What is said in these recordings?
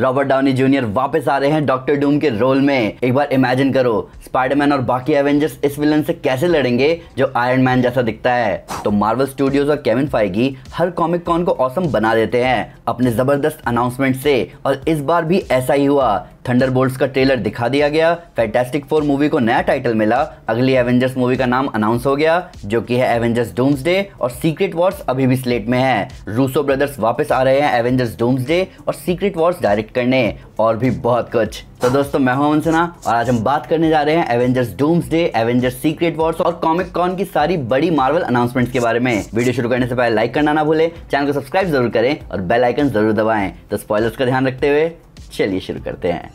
Robert Downey junior वापस आ रहे हैं डॉक्टर डूम के रोल में एक बार इमेजिन करो स्पाइडरमैन और बाकी एवेंजर्स इस विलन से कैसे लड़ेंगे जो आयरन मैन जैसा दिखता है तो मार्वल स्टूडियोज और केविन फाइगी हर कॉमिक कॉन को औसम बना देते हैं अपने जबरदस्त अनाउंसमेंट से और इस बार भी ऐसा ही हुआ थंडर का ट्रेलर दिखा दिया गया फैंटेस्टिक फोर मूवी को नया टाइटल मिला अगली एवेंजर्स मूवी का नाम अनाउंस हो गया जो कि है एवेंजर्स डोम्स डे और सीक्रेट वॉर्स अभी भी स्लेट में है रूसो ब्रदर्स वापस आ रहे हैं एवेंजर्स डोम्स डे और सीक्रेट वॉर्स डायरेक्ट करने और भी बहुत कुछ तो दोस्तों मैं हूं सिन्हा और आज हम बात करने जा रहे हैं Avengers Doomsday Avengers secret wars और कॉमिक कॉन की सारी बड़ी मार्वल अनाउंसमेंट्स के बारे में वीडियो शुरू करने से पहले लाइक करना ना भूलें चैनल को सब्सक्राइब जरूर करें और बेल आइकन जरूर दबाएं तो स्पॉयलर्स का ध्यान रखते हुए चलिए शुरू करते हैं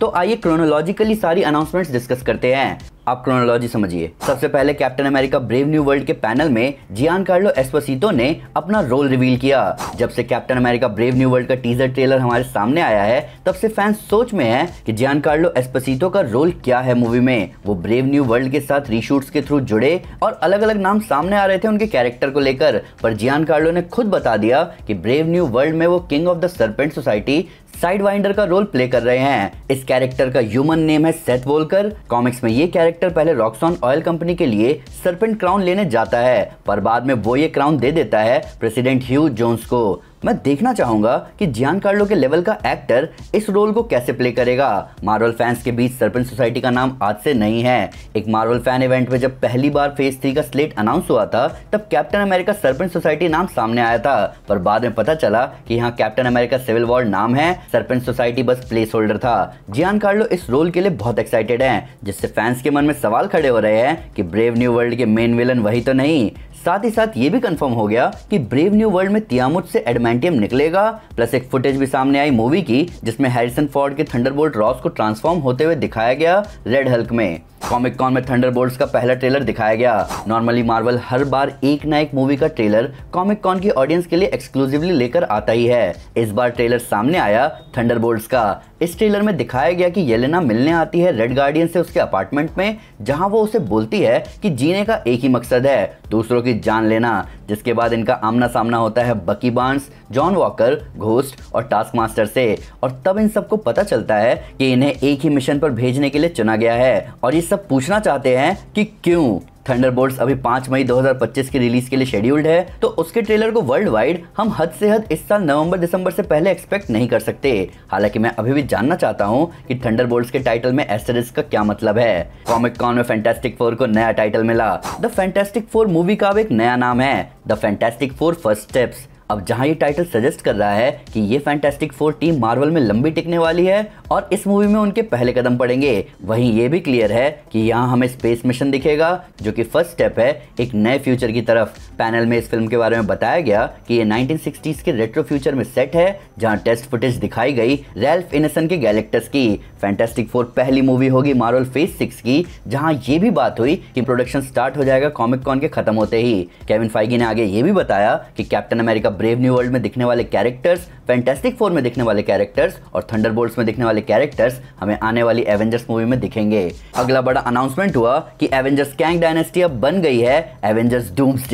तो आइए क्रोनोलॉजिकली सारी अनाउंसमेंट्स डिस्कस करते हैं आप क्रोनोलॉजी समझिए सबसे पहले Captain America brave new world के पैनल में जियान कार्लो एस्पोसितो ने अपना रोल रिवील किया जब से Captain America brave new world का टीजर ट्रेलर हमारे सामने आया है तब से फैंस सोच में है कि जियान कार्लो एस्पोसितो का रोल क्या है मूवी में वो ब्रेव न्यू वर्ल्ड के साथ रीशूट्स के थ्रू जुड़े और अलग अलग नाम सामने आ रहे थे उनके कैरेक्टर को लेकर पर जियान कार्लो ने खुद बता दिया कि ब्रेव न्यू वर्ल्ड में वो king of the serpent society Sidewinder का रोल प्ले कर रहे हैं इस कैरेक्टर का ह्यूमन नेम है सेथ वोलकर कॉमिक्स में ये कैरेक्टर डायरेक्टर पहले रॉक्सॉन ऑयल कंपनी के लिए सरपेंट क्राउन लेने जाता है पर बाद में वो ये क्राउन दे देता है प्रेसिडेंट ह्यू जोन्स को मैं देखना चाहूंगा कि जियान कार्लो के लेवल का एक्टर इस रोल को कैसे प्ले करेगा मार्वल फैंस के बीच सरपंच सोसाइटी का नाम आज से नहीं है एक मार्वल फैन इवेंट में जब पहली बार फेज थ्री का स्लेट अनाउंस हुआ था तब कैप्टन अमेरिका सरपंच सोसाइटी नाम सामने आया था पर बाद में पता चला कि यहाँ कैप्टन अमेरिका सिविल वॉर नाम है सरपंच सोसाइटी बस प्लेस होल्डर था जियान कार्लो इस रोल के लिए बहुत एक्साइटेड है जिससे फैंस के मन में सवाल खड़े हो रहे हैं कि ब्रेव न्यू वर्ल्ड के मेन विलन वही तो नहीं साथ ही साथ ये भी कंफर्म हो गया कि ब्रेव न्यू वर्ल्ड में तियामुत से एडमेंट एंटीएम निकलेगा प्लस एक फुटेज भी सामने आई मूवी की जिसमें हैरिसन फोर्ड के थंडरबोल्ट रॉस को ट्रांसफॉर्म होते हुए दिखाया गया रेड हल्क में कॉमिक कॉन में थंडरबोल्ट्स का पहला ट्रेलर दिखाया गया नॉर्मली मार्वल हर बार एक ना एक मूवी का ट्रेलर कॉमिक कॉन की ऑडियंस के लिए एक्सक्लूसिवली लेकर आता ही है इस बार ट्रेलर सामने आया थंडरबोल्ट्स का इस ट्रेलर में दिखाया गया कि येलेना मिलने आती है रेड गार्डियन से उसके अपार्टमेंट में जहां वो उसे बोलती है कि जीने का एक ही मकसद है दूसरों की जान लेना जिसके बाद इनका आमना सामना होता है Bucky Barnes John Walker ghost और टास्क मास्टर से और तब इन सबको पता चलता है कि इन्हें एक ही मिशन पर भेजने के लिए चुना गया है और ये सब पूछना चाहते हैं कि क्यों थंडरबोल्ट्स अभी 5 मई 2025 की रिलीज के लिए शेड्यूल्ड है तो उसके ट्रेलर को वर्ल्ड वाइड हम हद से हद इस साल नवंबर दिसंबर से पहले एक्सपेक्ट नहीं कर सकते हालांकि मैं अभी भी जानना चाहता हूँ कि थंडर के टाइटल में एस्टेरिस का क्या मतलब है कॉमिक कॉन में फैंटेस्टिक फोर को नया टाइटल मिला द फैंटेस्टिक फोर मूवी का अब एक नया नाम है the fantastic four first steps अब जहां ये टाइटल सजेस्ट कर रहा है कि ये फैंटेस्टिक फोर टीम मार्वल में लंबी टिकने वाली है और इस मूवी में उनके पहले कदम पड़ेंगे वहीं ये भी क्लियर है कि यहाँ हमें स्पेस मिशन दिखेगा जो कि फर्स्ट स्टेप है एक नए फ्यूचर की तरफ पैनल में इस फिल्म के बारे में बताया गया कि ये नाइनटीन के रेट्रो फ्यूचर में सेट है जहाँ टेस्ट फुटेज दिखाई गई रेल्फ इनसन के गैलेक्टस की फैंटेस्टिक फोर पहली मूवी होगी मार्वल फेज सिक्स की जहाँ ये भी बात हुई कि प्रोडक्शन स्टार्ट हो जाएगा कॉमिक कॉन के खत्म होते ही केविन फाइगी ने आगे ये भी बताया कि Captain America brave new world में दिखने वाले कैरेक्टर्स फैंटेस्टिक फोर में दिखने वाले कैरेक्टर्स और थंडर में दिखने वाले कैरेक्टर्स हमें आने वाली एवेंजर्स मूवी में दिखेंगे अगला बड़ा अनाउंसमेंट हुआ कि एवेंजर्स कैंग डायनेस्टी अब बन गई है एवेंजर्स डूम्स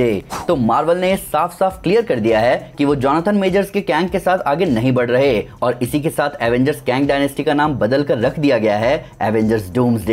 तो मार्वल ने साफ साफ क्लियर कर दिया है कि वो जॉनथन मेजर्स के कैंग के साथ आगे नहीं बढ़ रहे और इसी के साथ एवेंजर्स कैंग डायनेस्टी का नाम बदल कर रख दिया गया है एवेंजर्स डूम्स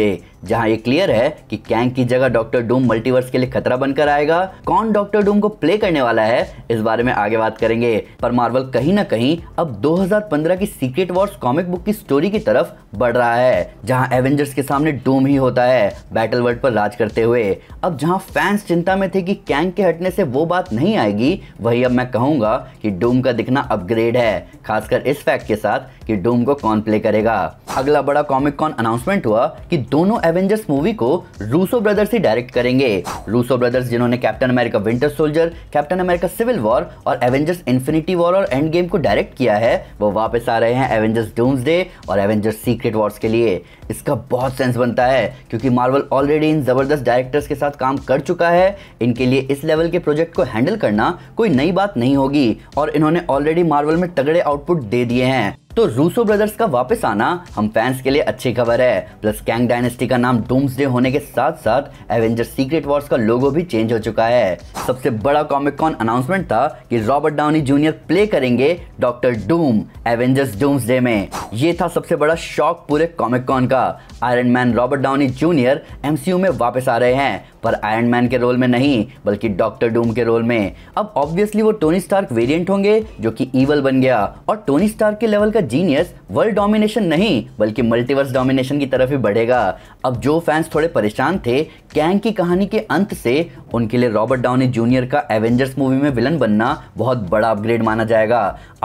जहां ये क्लियर है कि कैंग की जगह डॉक्टर डूम मल्टीवर्स के लिए खतरा बनकर आएगा कौन डॉक्टर डूम को प्ले करने वाला है इस बारे में आगे बात करेंगे पर मार्वल कहीं ना कहीं अब 2015 की सीक्रेट वॉर्स कॉमिक बुक की स्टोरी की तरफ बढ़ रहा है जहां एवेंजर्स के सामने डूम ही होता है बैटल वर्ल्ड पर राज करते हुए अब जहां फैंस चिंता में थे कि कैंग के हटने से वो बात नहीं आएगी वही अब मैं कहूंगा कि डूम का दिखना अपग्रेड है खासकर इस फैक्ट के साथ कि डूम को कौन प्ले करेगा अगला बड़ा कॉमिक कॉन अनाउंसमेंट हुआ कि दोनों एवेंजर्स मूवी को रूसो ब्रदर्स ही डायरेक्ट करेंगे रूसो ब्रदर्स जिन्होंने Captain America winter soldier Captain America civil war और एवेंजर्स इन्फिनिटी वॉर और एंड गेम को डायरेक्ट किया है वो वापस आ रहे हैं एवेंजर्स डूम्स डे और एवेंजर्स सीक्रेट वॉर्स के लिए इसका बहुत सेंस बनता है क्योंकि मार्वल ऑलरेडी इन ज़बरदस्त डायरेक्टर्स के साथ काम कर चुका है इनके लिए इस लेवल के प्रोजेक्ट को हैंडल करना कोई नई बात नहीं होगी और इन्होंने ऑलरेडी मार्वल में तगड़े आउटपुट दे दिए हैं तो रूसो ब्रदर्स का वापस आना हम फैंस के लिए अच्छी खबर है प्लस कैंग डायनेस्टी का नाम डूम्सडे होने के साथ साथ एवेंजर सीक्रेट वॉर्स का लोगो भी चेंज हो चुका है सबसे बड़ा कॉमिक कॉन अनाउंसमेंट था कि रॉबर्ट डाउनी जूनियर प्ले करेंगे डॉक्टर डूम एवेंजर्स डूम्सडे में ये था सबसे बड़ा शॉक पूरे कॉमिक कॉन का Iron Man Robert Downey junior MCU में वापस आ रहे हैं पर आयरन मैन के रोल में नहीं बल्कि डॉक्टर डूम के रोल में अब ऑब्वियसली वो टोनी स्टार्क वेरिएंट होंगे जो कि ईवल बन गया और टोनी स्टार्क के लेवल का का जीनियस वर्ल्ड डोमिनेशन नहीं बल्कि मल्टीवर्स डोमिनेशन की तरफ ही बढ़ेगा अब जो फैंस थोड़े परेशान थे कैंग की कहानी के अंत से उनके लिए रॉबर्ट डाउनी जूनियर का एवेंजर्स मूवी में विलन बनना बहुत बड़ा अपग्रेड माना जाएगा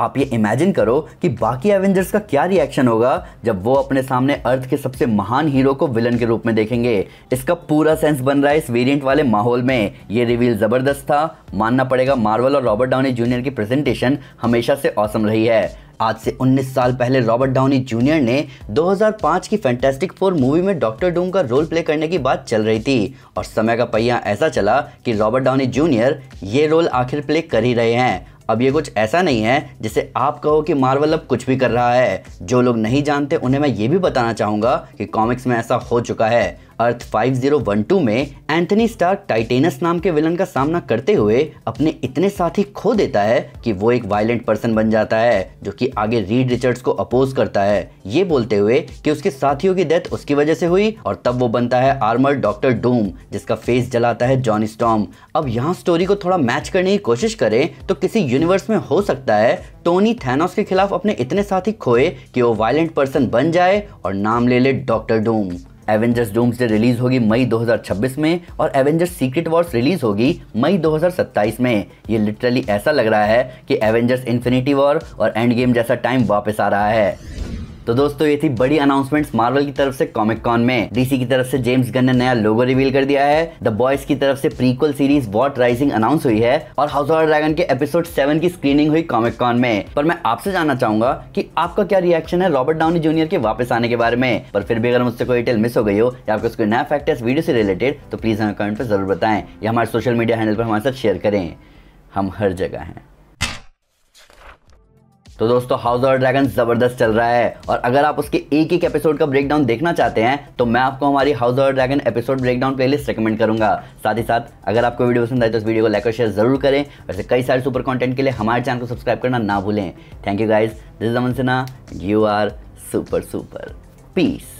आप ये इमेजिन करो कि बाकी एवेंजर्स का क्या रिएक्शन होगा जब वो अपने सामने अर्थ के सबसे महान हीरो को विलन के रूप में देखेंगे इसका पूरा सेंस बन रहा है इस वेरियंट वाले माहौल में ये रिवील ज़बरदस्त था मानना पड़ेगा मार्वल और रॉबर्ट डाउनी जूनियर की प्रेजेंटेशन हमेशा से औसम रही है आज से 19 साल पहले रॉबर्ट डाउनी जूनियर ने 2005 की फैंटेस्टिक फोर मूवी में डॉक्टर डूम का रोल प्ले करने की बात चल रही थी और समय का पहिया ऐसा चला कि रॉबर्ट डाउनी जूनियर ये रोल आखिर प्ले कर ही रहे हैं अब ये कुछ ऐसा नहीं है जिसे आप कहो कि मार्वल अब कुछ भी कर रहा है जो लोग नहीं जानते उन्हें मैं ये भी बताना चाहूँगा कि कॉमिक्स में ऐसा हो चुका है अर्थ 5012 में एंथनी स्टार्क टाइटेनस नाम के विलन का सामना करते हुए अपने इतने साथी खो देता है कि वो एक वायलेंट पर्सन बन जाता है जो कि आगे रीड रिचर्ड्स को अपोज करता है ये बोलते हुए कि उसके साथियों की डेथ उसकी वजह से हुई और तब वो बनता है आर्मर डॉक्टर डूम जिसका फेस जलाता है जॉन स्टॉम अब यहाँ स्टोरी को थोड़ा मैच करने की कोशिश करें तो किसी यूनिवर्स में हो सकता है टोनी थैनोस के खिलाफ अपने इतने साथी खोए कि वो वायलेंट पर्सन बन जाए और नाम ले ले doctor Doom Avengers day release होगी मई 2026 में और एवेंजर्स सीक्रेट वॉर्स रिलीज होगी मई 2027 में ये लिटरली ऐसा लग रहा है कि एवेंजर्स इन्फिनिटी वॉर और एंड गेम जैसा टाइम वापस आ रहा है तो दोस्तों ये थी बड़ी अनाउंसमेंट मार्वल की तरफ से कॉमिक कॉन में डीसी की तरफ से जेम्स गन ने नया लोगो रिवील कर दिया है द बॉयज की तरफ से prequel series Vought rising announce हुई है और हाउस ऑफ ड्रैगन के एपिसोड सेवन की स्क्रीनिंग हुई कॉमिक कॉन में पर मैं आपसे जानना चाहूंगा की आपका क्या रिएक्शन है रॉबर्ट डाउनी जूनियर के वापस आने के बारे में पर फिर भी अगर मुझसे कोई डिटेल मिस हो गई हो या आपको नया फैक्ट है वीडियो से रिलेटेड तो प्लीज हमें कमेंट पर जरूर बताएं या हमारे सोशल मीडिया हैंडल पर हमारे साथ शेयर करें हम हर जगह हैं तो दोस्तों हाउस ऑफ ड्रैगन ज़बरदस्त चल रहा है और अगर आप उसके एक एक एपिसोड का ब्रेकडाउन देखना चाहते हैं तो मैं आपको हमारी house of dragon episode breakdown playlist recommend करूंगा साथ ही साथ अगर आपको वीडियो पसंद आए तो इस वीडियो को लाइक और शेयर जरूर करें वैसे कई सारे सुपर कॉन्टेंट के लिए हमारे चैनल को सब्सक्राइब करना ना भूलें thank you guys this Daman Sinha you are super super piece